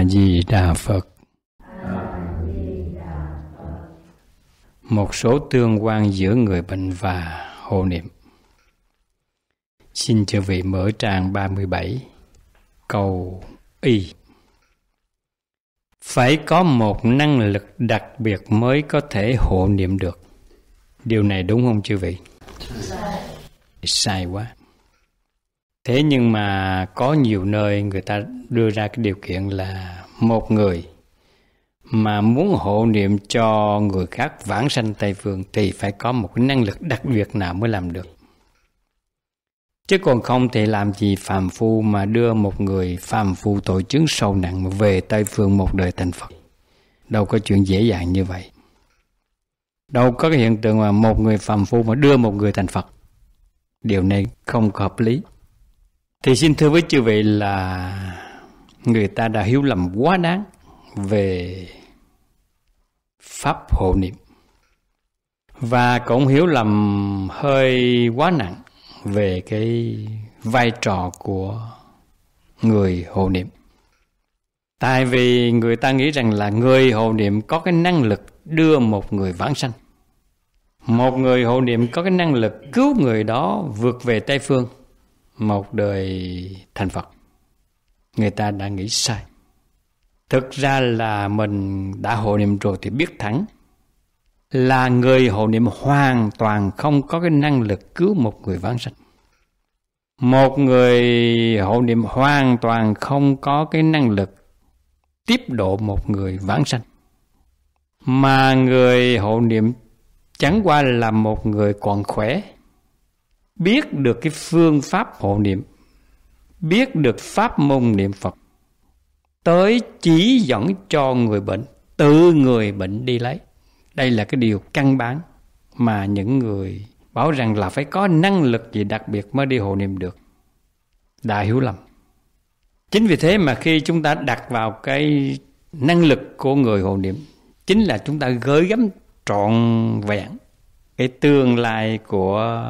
A Di Đà Phật. Một số tương quan giữa người bệnh và hộ niệm. Xin chư vị mở trang 37, câu Y. Phải có một năng lực đặc biệt mới có thể hộ niệm được. Điều này đúng không chư vị? Sai quá thế nhưng mà có nhiều nơi người ta đưa ra cái điều kiện là một người mà muốn hộ niệm cho người khác vãng sanh Tây Phương thì phải có một cái năng lực đặc biệt nào mới làm được. Chứ còn không thì làm gì phàm phu mà đưa một người phàm phu tội chứng sâu nặng mà về Tây Phương một đời thành Phật. Đâu có chuyện dễ dàng như vậy. Đâu có cái hiện tượng mà một người phàm phu mà đưa một người thành Phật. Điều này không hợp lý. Thì xin thưa với chư vị là người ta đã hiểu lầm quá đáng về pháp hộ niệm và cũng hiểu lầm hơi quá nặng về cái vai trò của người hộ niệm tại vì người ta nghĩ rằng là người hộ niệm có cái năng lực đưa một người vãng sanh một người hộ niệm có cái năng lực cứu người đó vượt về tây phương một đời thành Phật người ta đã nghĩ sai thực ra là mình đã hộ niệm rồi thì biết thẳng là người hộ niệm hoàn toàn không có cái năng lực cứu một người vãng sanh một người hộ niệm hoàn toàn không có cái năng lực tiếp độ một người vãng sanh mà người hộ niệm chẳng qua là một người còn khỏe biết được cái phương pháp hộ niệm biết được pháp môn niệm phật tới chỉ dẫn cho người bệnh tự người bệnh đi lấy đây là cái điều căn bản mà những người bảo rằng là phải có năng lực gì đặc biệt mới đi hộ niệm được đã hiểu lầm chính vì thế mà khi chúng ta đặt vào cái năng lực của người hộ niệm chính là chúng ta gửi gắm trọn vẹn cái tương lai của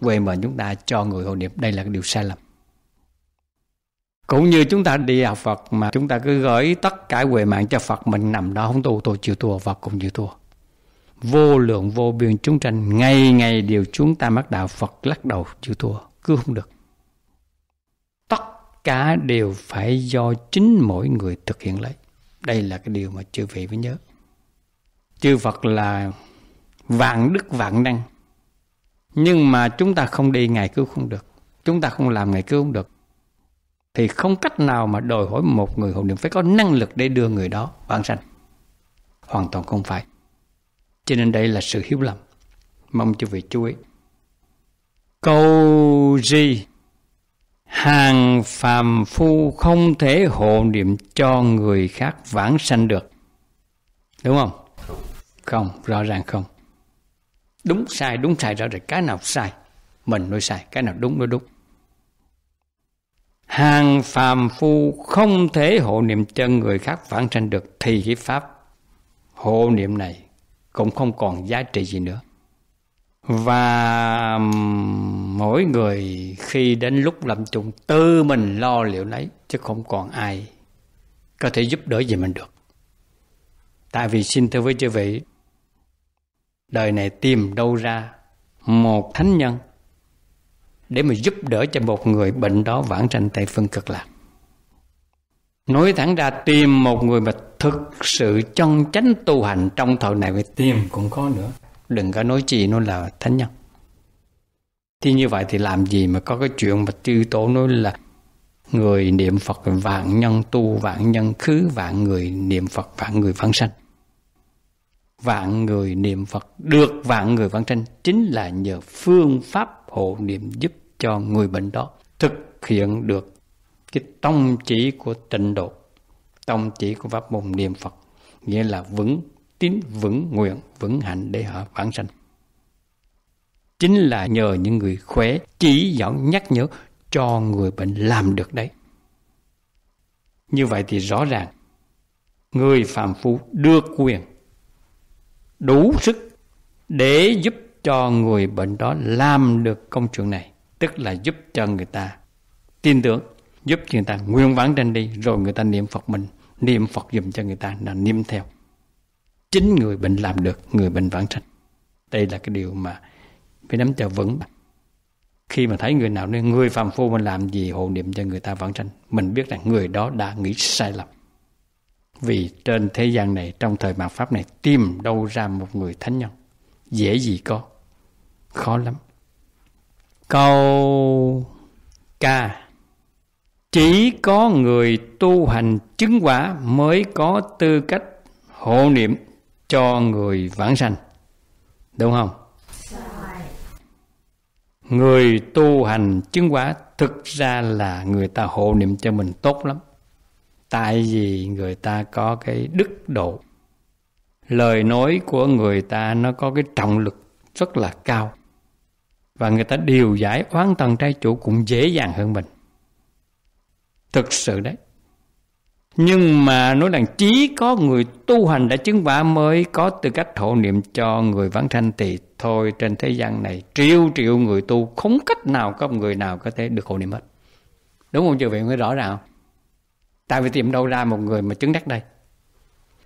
quê mệnh chúng ta cho người hồ niệm đây là cái điều sai lầm cũng như chúng ta đi học Phật mà chúng ta cứ gửi tất cả quệ mạng cho Phật mình nằm đó không tu tôi chịu thua Phật cũng chịu thua vô lượng vô biên chúng tranh ngày ngày đều chúng ta mắc đạo Phật lắc đầu chịu thua cứ không được tất cả đều phải do chính mỗi người thực hiện lấy đây là cái điều mà chư vị phải nhớ chư Phật là vạn đức vạn năng nhưng mà chúng ta không đi ngày cứu không được chúng ta không làm ngày cứu không được thì không cách nào mà đòi hỏi một người hộ niệm phải có năng lực để đưa người đó vãng sanh hoàn toàn không phải cho nên đây là sự hiểu lầm mong cho vị chú ý câu gì hàng phàm phu không thể hộ niệm cho người khác vãng sanh được đúng không không rõ ràng không đúng sai đúng sai rõ rệt cái nào sai mình nói sai cái nào đúng nói đúng hàng phàm phu không thể hộ niệm chân người khác vãng sanh được thì cái pháp hộ niệm này cũng không còn giá trị gì nữa và mỗi người khi đến lúc lâm chung tự mình lo liệu lấy chứ không còn ai có thể giúp đỡ gì mình được tại vì xin thưa với chư vị đời này tìm đâu ra một thánh nhân để mà giúp đỡ cho một người bệnh đó vãng sanh Tây phân Cực Lạc. Nói thẳng ra tìm một người mà thực sự chân chánh tu hành trong thời này phải tìm cũng có nữa. Đừng có nói gì nó là thánh nhân. Thì như vậy thì làm gì mà có cái chuyện mà tư tổ nói là người niệm Phật vạn nhân tu vạn nhân khứ vạn người niệm Phật vạn người vãng sanh vạn người niệm Phật, được vạn người vãng sanh chính là nhờ phương pháp hộ niệm giúp cho người bệnh đó thực hiện được cái tông chỉ của tịnh độ, tông chỉ của pháp môn niệm Phật, nghĩa là vững tín vững nguyện vững hạnh để họ vãng sanh chính là nhờ những người khỏe chỉ dẫn nhắc nhở cho người bệnh làm được đấy như vậy thì rõ ràng người phạm phu được quyền đủ sức để giúp cho người bệnh đó làm được công chuyện này tức là giúp cho người ta tin tưởng giúp cho người ta nguyên vãng trên đi rồi người ta niệm phật mình niệm phật dùm cho người ta là niệm theo chính người bệnh làm được người bệnh vãng sanh đây là cái điều mà phải nắm cho vững khi mà thấy người nào nên người phàm phu mà làm gì hộ niệm cho người ta vãng sanh mình biết rằng người đó đã nghĩ sai lầm vì trên thế gian này trong thời mạt Pháp này tìm đâu ra một người thánh nhân. Dễ gì có. Khó lắm. Câu ca chỉ có người tu hành chứng quả mới có tư cách hộ niệm cho người vãng sanh. Đúng không? Người tu hành chứng quả thực ra là người ta hộ niệm cho mình tốt lắm tại vì người ta có cái đức độ lời nói của người ta nó có cái trọng lực rất là cao và người ta điều giải oán tầng trai chủ cũng dễ dàng hơn mình thực sự đấy nhưng mà nói rằng chỉ có người tu hành đã chứng quả mới có tư cách hộ niệm cho người vãng sanh thì thôi trên thế gian này triệu triệu người tu không cách nào có người nào có thể được hộ niệm hết. Đúng không chưa vậy mới rõ ràng không? tại vì tìm đâu ra một người mà chứng đắc đây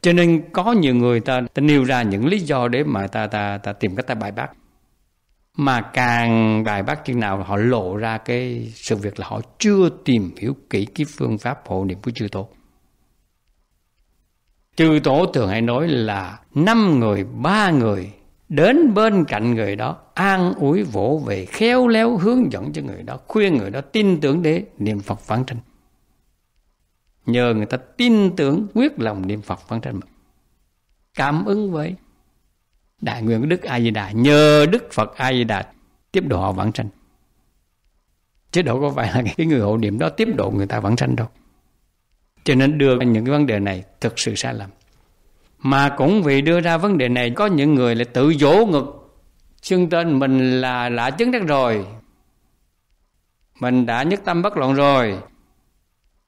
cho nên có nhiều người ta, ta nêu ra những lý do để mà ta ta ta tìm cách ta bài bác mà càng bài bác chừng nào họ lộ ra cái sự việc là họ chưa tìm hiểu kỹ cái phương pháp hộ niệm của chư tổ chư tổ thường hay nói là năm người ba người đến bên cạnh người đó an ủi vỗ về khéo léo hướng dẫn cho người đó khuyên người đó tin tưởng để niệm phật phán trình nhờ người ta tin tưởng quyết lòng niệm Phật văn tranh mật cảm ứng với đại nguyện Đức A Di Đà nhờ Đức Phật A Di Đà tiếp độ họ vãng sanh chứ đâu có phải là cái người hộ niệm đó tiếp độ người ta vãng sanh đâu cho nên đưa những cái vấn đề này thực sự sai lầm mà cũng vì đưa ra vấn đề này có những người lại tự dỗ ngực xưng tên mình là lạ chứng đắc rồi mình đã nhất tâm bất loạn rồi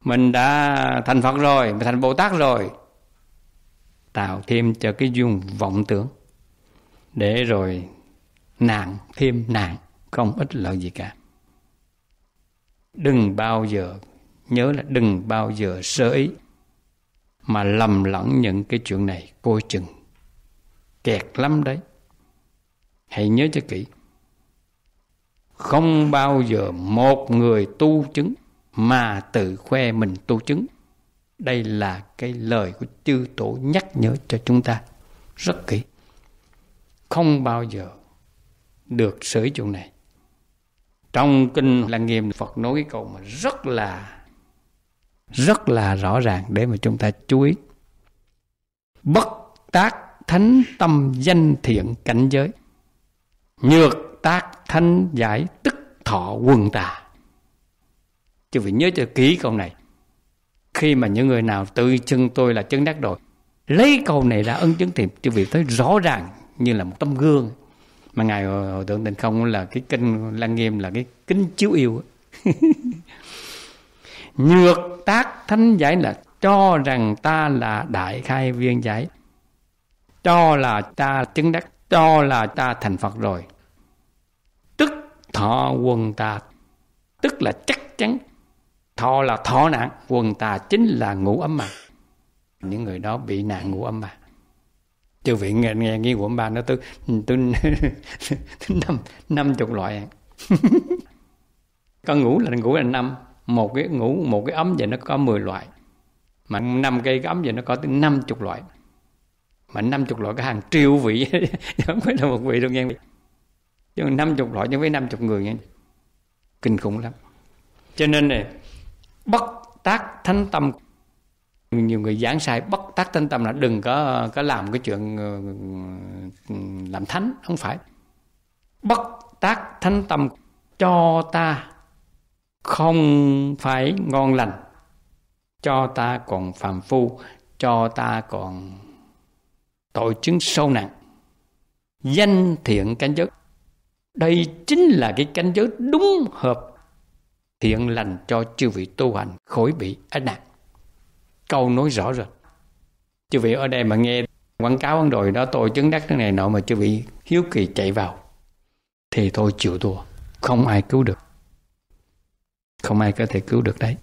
mình đã thành phật rồi mình thành bồ tát rồi tạo thêm cho cái duyên vọng tưởng để rồi nạn thêm nạn không ít lợi gì cả đừng bao giờ nhớ là đừng bao giờ sơ ý mà lầm lẫn những cái chuyện này coi chừng kẹt lắm đấy hãy nhớ cho kỹ không bao giờ một người tu chứng mà tự khoe mình tu chứng. Đây là cái lời của chư tổ nhắc nhở cho chúng ta rất kỹ. Không bao giờ được sử dụng này. Trong kinh Lăng Nghiêm Phật nói cái câu mà rất là rất là rõ ràng để mà chúng ta chú ý. Bất tác thánh tâm danh thiện cảnh giới. Nhược tác thánh giải tức thọ quần tà chứ phải nhớ cho kỹ câu này khi mà những người nào tự chân tôi là chứng đắc đội lấy câu này ra ân chứng thì chư vị thấy rõ ràng như là một tấm gương mà ngài hồi tượng tình không là cái kinh lăng nghiêm là cái kính chiếu yêu nhược tác thánh giải là cho rằng ta là đại khai viên giải cho là ta chứng đắc cho là ta thành phật rồi tức thọ quân ta tức là chắc chắn thọ là thọ nạn quần tà chính là ngũ ấm mà những người đó bị nạn ngũ âm mà chư viện nghe nghe nghi của ông ba nó tư tôi năm năm chục loại con ngủ là ngủ là năm một cái ngủ một cái ấm vậy nó có 10 loại mà năm cây ấm vậy nó có tới năm chục loại mà năm chục loại có hàng triệu vị không phải là một vị đâu nghe chứ năm chục loại nhưng với năm chục người nghe kinh khủng lắm cho nên này bất tác thánh tâm nhiều người giảng sai bất tác thánh tâm là đừng có có làm cái chuyện ờ, làm thánh không phải bất tác thánh tâm cho ta không phải ngon lành cho ta còn phàm phu cho ta còn tội chứng sâu nặng danh thiện cánh giới đây chính là cái cánh giới đúng hợp thiện lành cho chư vị tu hành khỏi bị ách nạn. Câu nói rõ rồi. Chư vị ở đây mà nghe quảng cáo ăn đồi đó tôi chứng đắc thế này nọ mà chư vị hiếu kỳ chạy vào thì tôi chịu thua. Không ai cứu được. Không ai có thể cứu được đấy.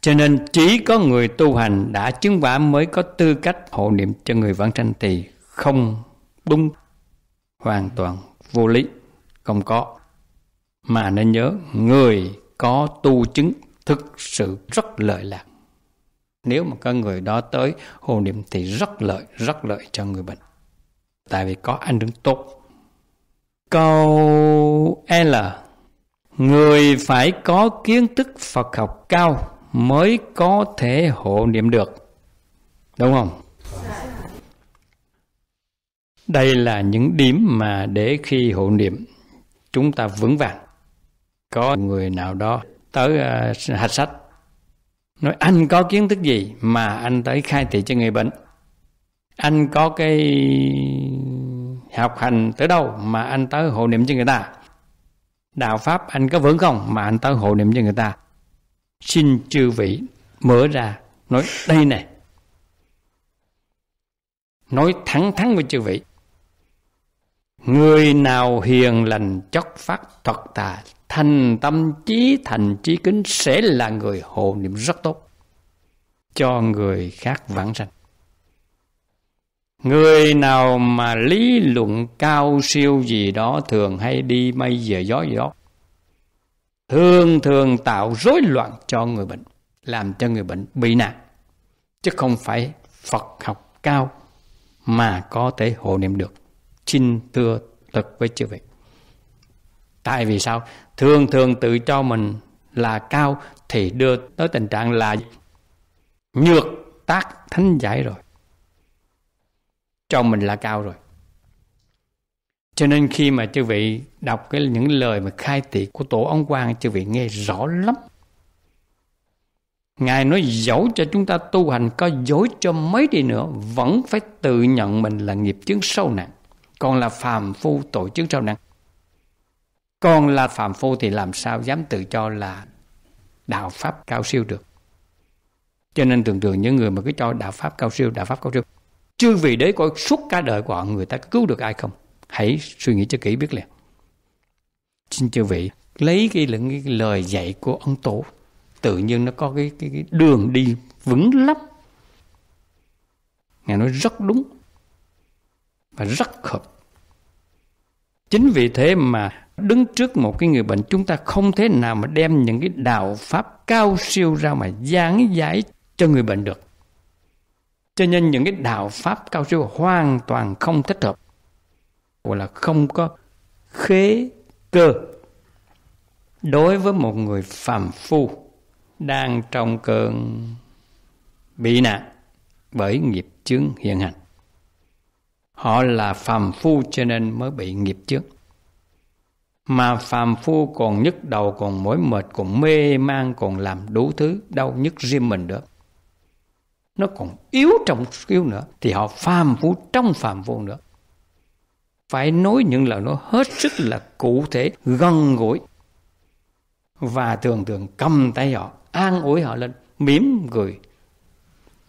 Cho nên chỉ có người tu hành đã chứng quả mới có tư cách hộ niệm cho người vãng sanh thì không đúng, hoàn toàn vô lý, không có. Mà nên nhớ người có tu chứng thực sự rất lợi lạc nếu mà các người đó tới hồ niệm thì rất lợi rất lợi cho người bệnh tại vì có ăn đứng tốt câu l người phải có kiến thức phật học cao mới có thể hộ niệm được đúng không đây là những điểm mà để khi hộ niệm chúng ta vững vàng có người nào đó tới uh, hạch sách nói anh có kiến thức gì mà anh tới khai thị cho người bệnh anh có cái học hành tới đâu mà anh tới hộ niệm cho người ta đạo pháp anh có vững không mà anh tới hộ niệm cho người ta xin chư vị mở ra nói đây này nói thẳng thắn với chư vị Người nào hiền lành chót phát thật tà Thành tâm trí thành trí kính Sẽ là người hộ niệm rất tốt Cho người khác vãng sanh Người nào mà lý luận cao siêu gì đó Thường hay đi mây về gió gió Thường thường tạo rối loạn cho người bệnh Làm cho người bệnh bị nạn Chứ không phải Phật học cao Mà có thể hộ niệm được xin thưa thật với chư vị tại vì sao thường thường tự cho mình là cao thì đưa tới tình trạng là nhược tác thánh giải rồi cho mình là cao rồi cho nên khi mà chư vị đọc cái những lời mà khai thị của tổ ông Quang chư vị nghe rõ lắm Ngài nói dẫu cho chúng ta tu hành có dối cho mấy đi nữa Vẫn phải tự nhận mình là nghiệp chướng sâu nặng còn là phàm phu tổ chức rao năng còn là phàm phu thì làm sao dám tự cho là đạo pháp cao siêu được cho nên thường thường những người mà cứ cho đạo pháp cao siêu đạo pháp cao siêu chư vì đấy coi suốt cả đời của họ người ta cứu được ai không hãy suy nghĩ cho kỹ biết liền xin chư vị lấy cái, những cái lời dạy của ông tổ tự nhiên nó có cái, cái, cái đường đi vững lắm ngài nói rất đúng và rất hợp chính vì thế mà đứng trước một cái người bệnh chúng ta không thể nào mà đem những cái đạo pháp cao siêu ra mà giảng giải cho người bệnh được cho nên những cái đạo pháp cao siêu hoàn toàn không thích hợp gọi là không có khế cơ đối với một người phàm phu đang trong cơn bị nạn bởi nghiệp chướng hiện hành Họ là phàm phu cho nên mới bị nghiệp trước Mà phàm phu còn nhức đầu Còn mỏi mệt Còn mê man Còn làm đủ thứ Đau nhức riêng mình được Nó còn yếu trong yếu nữa Thì họ phàm phu trong phàm phu nữa Phải nói những lời nói hết sức là cụ thể Gần gũi Và thường thường cầm tay họ An ủi họ lên mỉm cười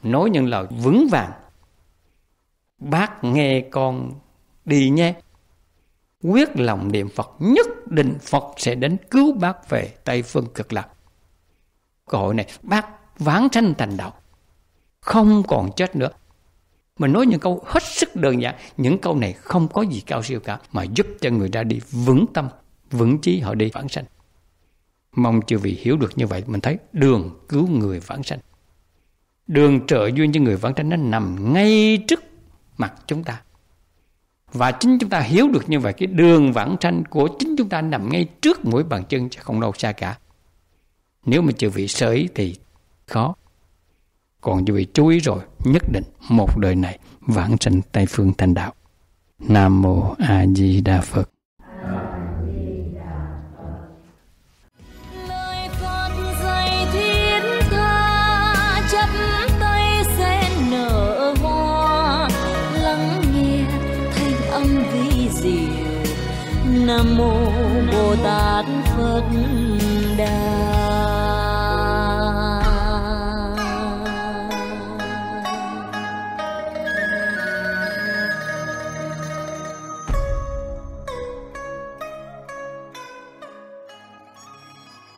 Nói những lời vững vàng bác nghe con đi nhé quyết lòng niệm phật nhất định phật sẽ đến cứu bác về tây phương cực lạc cơ hội này bác ván sanh thành đạo không còn chết nữa mình nói những câu hết sức đơn giản những câu này không có gì cao siêu cả mà giúp cho người ra đi vững tâm vững chí họ đi vãng sanh mong chư vị hiểu được như vậy mình thấy đường cứu người vãng sanh đường trợ duyên cho người vãng sanh nó nằm ngay trước mặt chúng ta và chính chúng ta hiểu được như vậy cái đường vãng sanh của chính chúng ta nằm ngay trước mũi bàn chân chứ không đâu xa cả nếu mà chưa vị sơ ý thì khó còn chư vị chú ý rồi nhất định một đời này vãng sanh tây phương thành đạo nam mô a di đà phật nam mô bồ tát phật đà